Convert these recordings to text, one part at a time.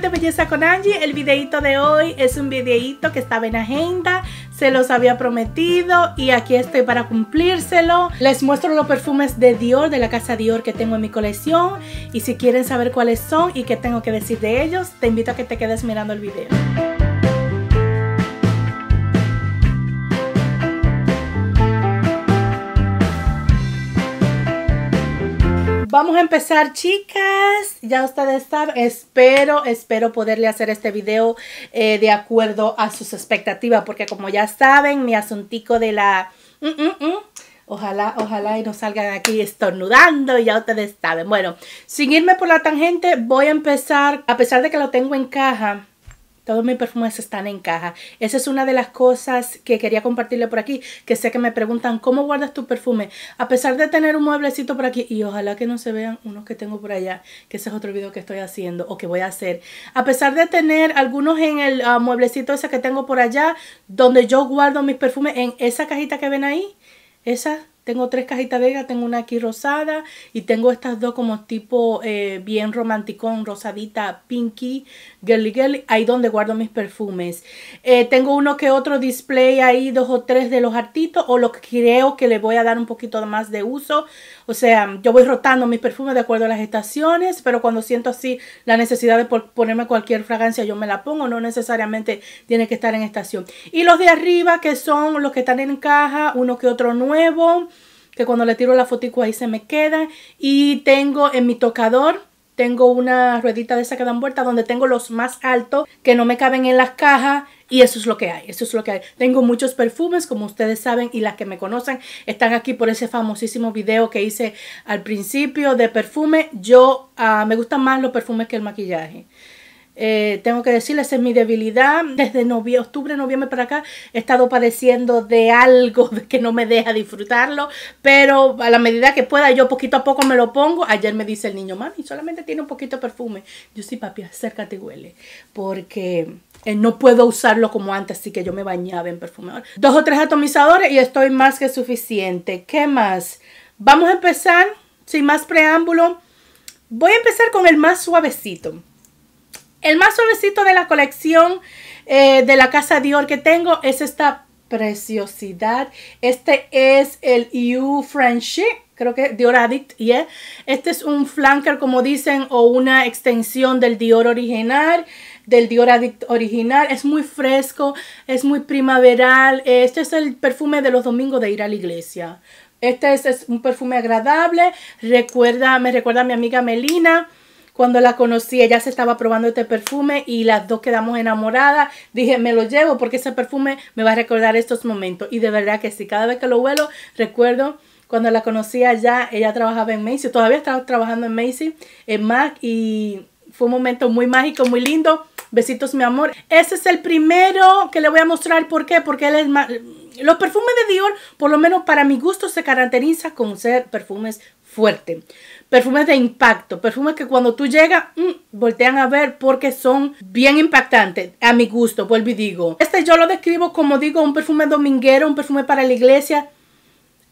de Belleza con Angie. El videito de hoy es un videito que estaba en agenda, se los había prometido y aquí estoy para cumplírselo. Les muestro los perfumes de Dior, de la casa Dior que tengo en mi colección y si quieren saber cuáles son y qué tengo que decir de ellos, te invito a que te quedes mirando el video. Vamos a empezar, chicas. Ya ustedes saben, espero, espero poderle hacer este video eh, de acuerdo a sus expectativas, porque como ya saben, mi asuntico de la... Mm, mm, mm, ojalá, ojalá y no salgan aquí estornudando, ya ustedes saben. Bueno, sin irme por la tangente, voy a empezar, a pesar de que lo tengo en caja, todos mis perfumes están en caja. Esa es una de las cosas que quería compartirle por aquí, que sé que me preguntan, ¿cómo guardas tu perfume? A pesar de tener un mueblecito por aquí, y ojalá que no se vean unos que tengo por allá, que ese es otro video que estoy haciendo o que voy a hacer. A pesar de tener algunos en el ah, mueblecito ese que tengo por allá, donde yo guardo mis perfumes, en esa cajita que ven ahí, esa tengo tres cajitas de vegas tengo una aquí rosada y tengo estas dos como tipo eh, bien romanticón, rosadita, pinky, girly girly, ahí donde guardo mis perfumes. Eh, tengo uno que otro display ahí, dos o tres de los artitos o lo que creo que le voy a dar un poquito más de uso. O sea, yo voy rotando mis perfumes de acuerdo a las estaciones, pero cuando siento así la necesidad de ponerme cualquier fragancia, yo me la pongo, no necesariamente tiene que estar en estación. Y los de arriba que son los que están en caja, uno que otro nuevo que cuando le tiro la fotico ahí se me queda. Y tengo en mi tocador, tengo una ruedita de esa que dan vuelta donde tengo los más altos que no me caben en las cajas. Y eso es lo que hay, eso es lo que hay. Tengo muchos perfumes, como ustedes saben, y las que me conocen están aquí por ese famosísimo video que hice al principio de perfume. Yo ah, me gustan más los perfumes que el maquillaje. Eh, tengo que decirles, es mi debilidad. Desde novio, octubre, noviembre para acá he estado padeciendo de algo que no me deja disfrutarlo, pero a la medida que pueda yo poquito a poco me lo pongo. Ayer me dice el niño, mami, solamente tiene un poquito de perfume. Yo sí, papi, acércate y huele, porque eh, no puedo usarlo como antes, así que yo me bañaba en perfume. Dos o tres atomizadores y estoy más que suficiente. ¿Qué más? Vamos a empezar, sin más preámbulo. Voy a empezar con el más suavecito. El más suavecito de la colección eh, de la casa Dior que tengo es esta preciosidad. Este es el You Friendship. Creo que Dior Addict, yeah. Este es un flanker, como dicen, o una extensión del Dior original, del Dior Addict original. Es muy fresco, es muy primaveral. Este es el perfume de los domingos de ir a la iglesia. Este es, un perfume agradable. Recuerda, me recuerda a mi amiga Melina. Cuando la conocí, ella se estaba probando este perfume y las dos quedamos enamoradas. Dije, me lo llevo porque ese perfume me va a recordar estos momentos. Y de verdad que sí, cada vez que lo huelo, recuerdo cuando la conocí allá, ella trabajaba en Macy, todavía estaba trabajando en Macy, en Mac, y fue un momento muy mágico, muy lindo. Besitos, mi amor. Ese es el primero que le voy a mostrar. ¿Por qué? Porque él es más... Los perfumes de Dior, por lo menos para mi gusto, se caracterizan con ser perfumes fuerte. Perfumes de impacto, perfumes que cuando tú llegas, mm, voltean a ver porque son bien impactantes, a mi gusto, vuelvo y digo. Este yo lo describo como digo, un perfume dominguero, un perfume para la iglesia.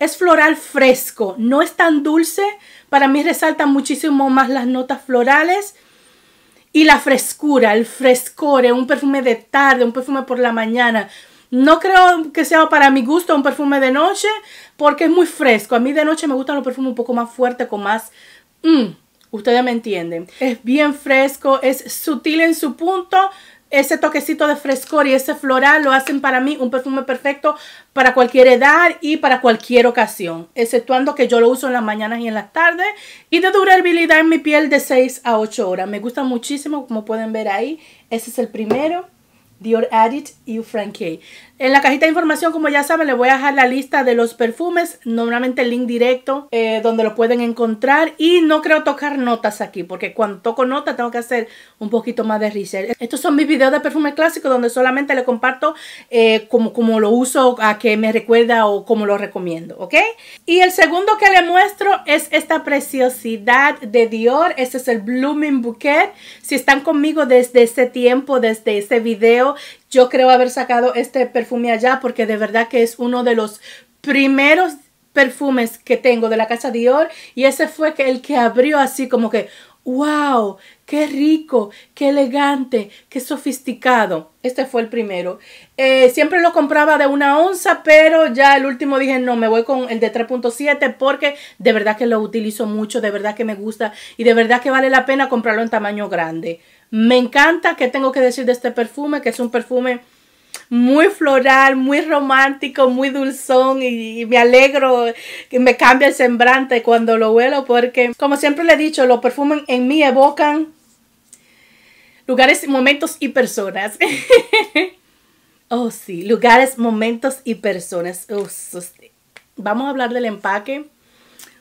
Es floral fresco, no es tan dulce. Para mí resalta muchísimo más las notas florales y la frescura, el frescore, un perfume de tarde, un perfume por la mañana. No creo que sea para mi gusto un perfume de noche porque es muy fresco. A mí de noche me gustan los perfumes un poco más fuertes, con más... Mm, ustedes me entienden. Es bien fresco, es sutil en su punto. Ese toquecito de frescor y ese floral lo hacen para mí un perfume perfecto para cualquier edad y para cualquier ocasión. Exceptuando que yo lo uso en las mañanas y en las tardes. Y de durabilidad en mi piel de 6 a 8 horas. Me gusta muchísimo, como pueden ver ahí. Ese es el primero. Diyor Edit e o Frank En la cajita de información, como ya saben, les voy a dejar la lista de los perfumes, normalmente el link directo eh, donde lo pueden encontrar y no creo tocar notas aquí porque cuando toco notas tengo que hacer un poquito más de research. Estos son mis videos de perfume clásico donde solamente le comparto eh, como, lo uso, a qué me recuerda o cómo lo recomiendo, ¿ok? Y el segundo que le muestro es esta preciosidad de Dior, este es el Blooming Bouquet. Si están conmigo desde ese tiempo, desde ese video, yo creo haber sacado este perfume allá porque de verdad que es uno de los primeros perfumes que tengo de la casa Dior y ese fue el que abrió así como que wow, qué rico, qué elegante, qué sofisticado. Este fue el primero. Eh, siempre lo compraba de una onza, pero ya el último dije, no, me voy con el de 3.7 porque de verdad que lo utilizo mucho, de verdad que me gusta y de verdad que vale la pena comprarlo en tamaño grande. Me encanta, ¿qué tengo que decir de este perfume? Que es un perfume muy floral, muy romántico, muy dulzón y, me alegro que me cambia el semblante cuando lo huelo porque como siempre le he dicho, los perfumes en mí evocan lugares, momentos y personas. oh sí, lugares, momentos y personas. Oh, vamos a hablar del empaque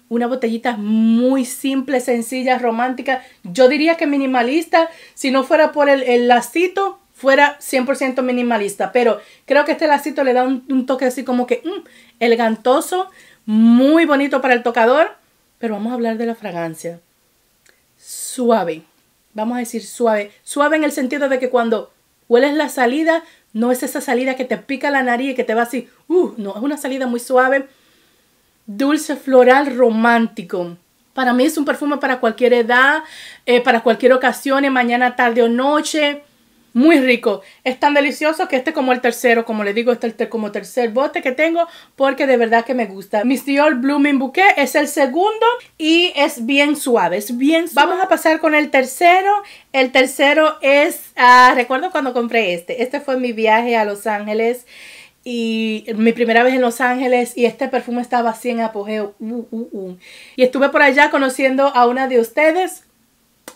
una botellita muy simple, sencilla, romántica. Yo diría que minimalista, si no fuera por el, lacito, fuera 100% minimalista, pero creo que este lacito le da un, toque así como que mm, elegantoso, muy bonito para el tocador, pero vamos a hablar de la fragancia. Suave, vamos a decir suave, suave en el sentido de que cuando hueles la salida, no es esa salida que te pica la nariz y que te va así, uh, no, es una salida muy suave, dulce floral romántico. Para mí es un perfume para cualquier edad, eh, para cualquier ocasión, mañana, tarde o noche. Muy rico. Es tan delicioso que este como el tercero, como le digo, este es como tercer bote que tengo porque de verdad que me gusta. Mi Dior Blooming Bouquet es el segundo y es bien suave, es bien Vamos a pasar con el tercero. El tercero es, ah, recuerdo cuando compré este. Este fue mi viaje a Los Ángeles y mi primera vez en Los Ángeles y este perfume estaba así en apogeo. Uh, uh, uh. Y estuve por allá conociendo a una de ustedes,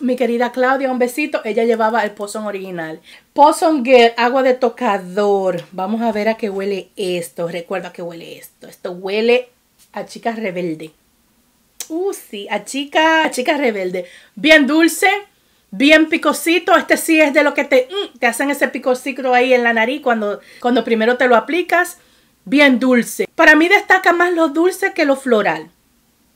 mi querida Claudia, un besito. Ella llevaba el Poison original. Poison Girl, agua de tocador. Vamos a ver a qué huele esto. Recuerda que huele esto. Esto huele a chicas rebelde. Uh, sí, a chica, a chica rebelde. Bien dulce, bien picocito. Este sí es de lo que mm, te, hacen ese picociclo ahí en la nariz cuando, cuando primero te lo aplicas. Bien dulce. Para mí destaca más lo dulce que lo floral.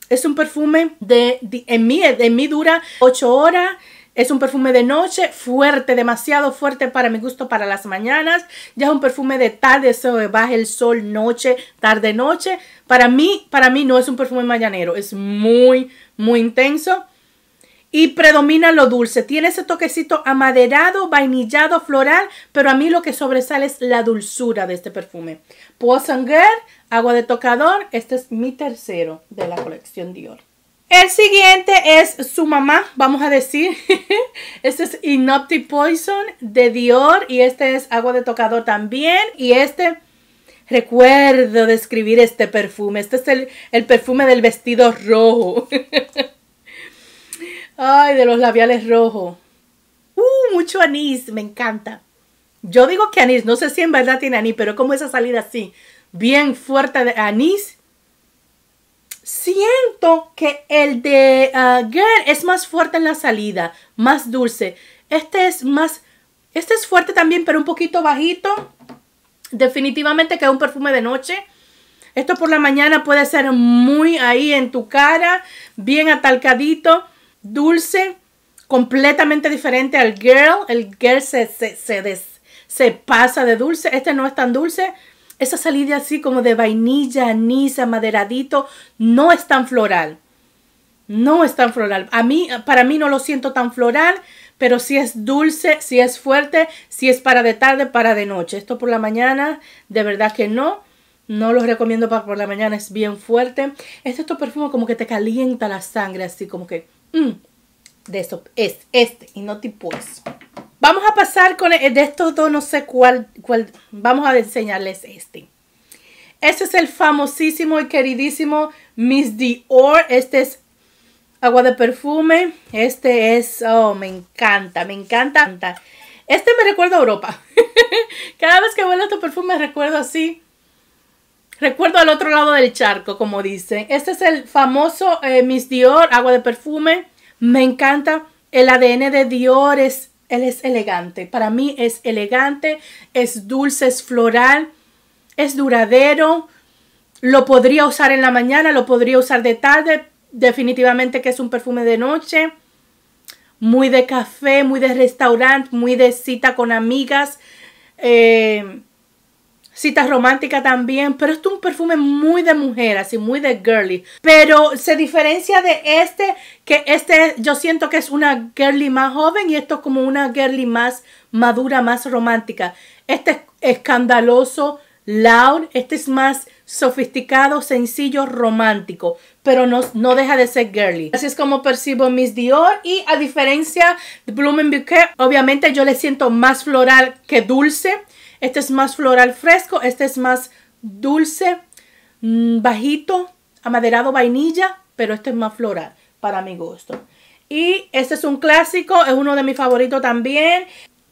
Es un perfume de, de en, mí, en dura 8 horas. Es un perfume de noche, fuerte, demasiado fuerte para mi gusto para las mañanas. Ya es un perfume de tarde, se baja el sol, noche, tarde, noche. Para mí, para mí no es un perfume mañanero. Es muy, muy intenso y predomina lo dulce. Tiene ese toquecito amaderado, vainillado, floral, pero a mí lo que sobresale es la dulzura de este perfume. Poison Girl, agua de tocador. Este es mi tercero de la colección Dior. El siguiente es su mamá, vamos a decir. este es Inopti Poison de Dior y este es agua de tocador también. Y este recuerdo describir este perfume. Este es el, el perfume del vestido rojo. Ay, de los labiales rojos. Uh, mucho anís, me encanta. Yo digo que anís, no sé si en verdad tiene anís, pero como esa salida así, bien fuerte de anís. Siento que el de ah, Girl es más fuerte en la salida, más dulce. Este es más, este es fuerte también, pero un poquito bajito. Definitivamente que es un perfume de noche. Esto por la mañana puede ser muy ahí en tu cara, bien atalcadito dulce, completamente diferente al girl. El girl se, se, se, pasa de dulce. Este no es tan dulce. Esa salida así como de vainilla, anisa, maderadito, no es tan floral. No es tan floral. A mí, para mí no lo siento tan floral, pero si es dulce, si es fuerte, si es para de tarde, para de noche. Esto por la mañana, de verdad que no. No lo recomiendo para por la mañana, es bien fuerte. Este, estos perfume como que te calienta la sangre, así como que Mm, de eso es este y no tipo eso. Vamos a pasar con el, de estos dos, no sé cuál, cuál, vamos a enseñarles este. Este es el famosísimo y queridísimo Miss Dior. Este es agua de perfume. Este es, oh, me encanta, me encanta. Este me recuerda a Europa. Cada vez que a este perfume recuerdo así Recuerdo al otro lado del charco, como dicen. Este es el famoso eh, Miss Dior, agua de perfume. Me encanta. El ADN de Dior es, él es elegante. Para mí es elegante, es dulce, es floral, es duradero. Lo podría usar en la mañana, lo podría usar de tarde. Definitivamente que es un perfume de noche. Muy de café, muy de restaurante, muy de cita con amigas. Eh, cita romántica también, pero esto es un perfume muy de mujer, así muy de girly. Pero se diferencia de este, que este yo siento que es una girly más joven y esto es como una girly más madura, más romántica. Este es escandaloso, loud, este es más sofisticado, sencillo, romántico, pero no, no deja de ser girly. Así es como percibo Miss Dior y a diferencia de Blooming Bouquet, obviamente yo le siento más floral que dulce. Este es más floral fresco, este es más dulce, mm, bajito, amaderado vainilla, pero este es más floral para mi gusto. Y este es un clásico, es uno de mis favoritos también.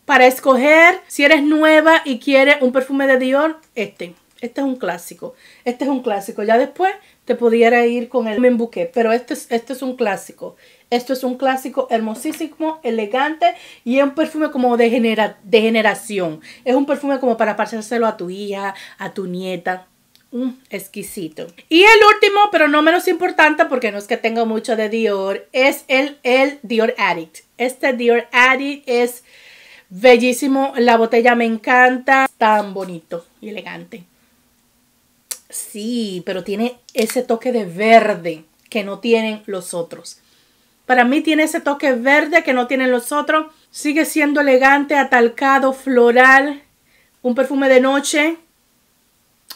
Para escoger, si eres nueva y quieres un perfume de Dior, este. Este es un clásico. Este es un clásico. Ya después te pudiera ir con el Bouquet, pero este es, este es un clásico. Esto es un clásico hermosísimo, elegante y es un perfume como de, de generación. Es un perfume como para pasárselo a tu hija, a tu nieta. Mm, exquisito. Y el último, pero no menos importante, porque no es que tenga mucho de Dior, es el, el Dior Addict. Este Dior Addict es bellísimo. La botella me encanta. Tan bonito y elegante. Sí, pero tiene ese toque de verde que no tienen los otros. Para mí tiene ese toque verde que no tienen los otros. Sigue siendo elegante, atalcado, floral. Un perfume de noche.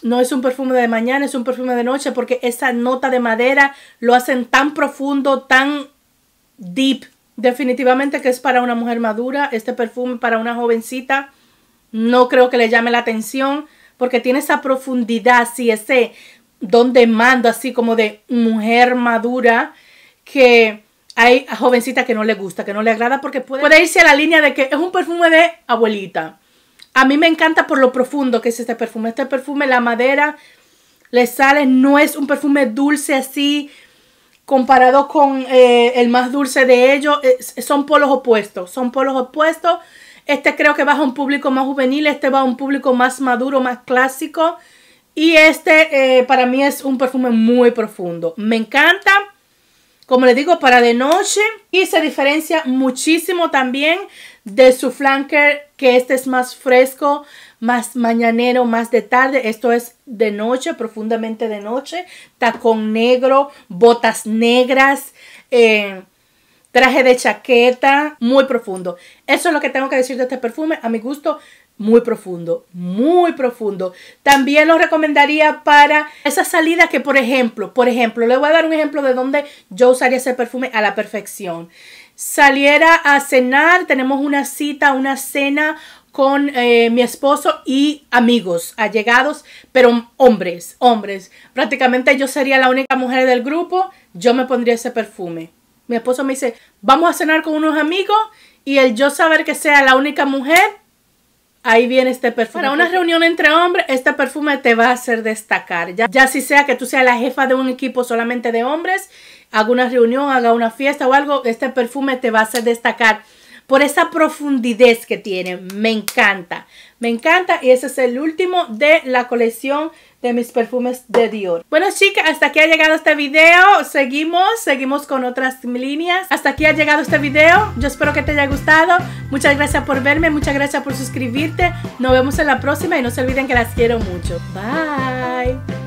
No es un perfume de mañana, es un perfume de noche porque esa nota de madera lo hacen tan profundo, tan deep. Definitivamente que es para una mujer madura. Este perfume para una jovencita no creo que le llame la atención porque tiene esa profundidad, así ese don de mando, así como de mujer madura, que hay jovencita que no le gusta, que no le agrada, porque puede, puede irse a la línea de que es un perfume de abuelita. A mí me encanta por lo profundo que es este perfume. Este perfume, la madera le sale, no es un perfume dulce así, comparado con eh, el más dulce de ellos, son polos opuestos, son polos opuestos, este creo que va a un público más juvenil, este va a un público más maduro, más clásico. Y este eh, para mí es un perfume muy profundo. Me encanta, como les digo, para de noche. Y se diferencia muchísimo también de su flanker, que este es más fresco, más mañanero, más de tarde. Esto es de noche, profundamente de noche. Tacón negro, botas negras. Eh, traje de chaqueta, muy profundo. Eso es lo que tengo que decir de este perfume, a mi gusto, muy profundo, muy profundo. También lo recomendaría para esa salida que, por ejemplo, por ejemplo, le voy a dar un ejemplo de donde yo usaría ese perfume a la perfección. Saliera a cenar, tenemos una cita, una cena con eh, mi esposo y amigos, allegados, pero hombres, hombres. Prácticamente yo sería la única mujer del grupo, yo me pondría ese perfume. Mi esposo me dice, vamos a cenar con unos amigos y el yo saber que sea la única mujer, ahí viene este perfume. Para una reunión entre hombres, este perfume te va a hacer destacar. Ya, ya si sea que tú seas la jefa de un equipo solamente de hombres, haga una reunión, haga una fiesta o algo, este perfume te va a hacer destacar por esa profundidad que tiene. Me encanta, me encanta y ese es el último de la colección de mis perfumes de Dior. Bueno chicas, hasta aquí ha llegado este video. Seguimos, seguimos con otras líneas. Hasta aquí ha llegado este video. Yo espero que te haya gustado. Muchas gracias por verme, muchas gracias por suscribirte. Nos vemos en la próxima y no se olviden que las quiero mucho. Bye.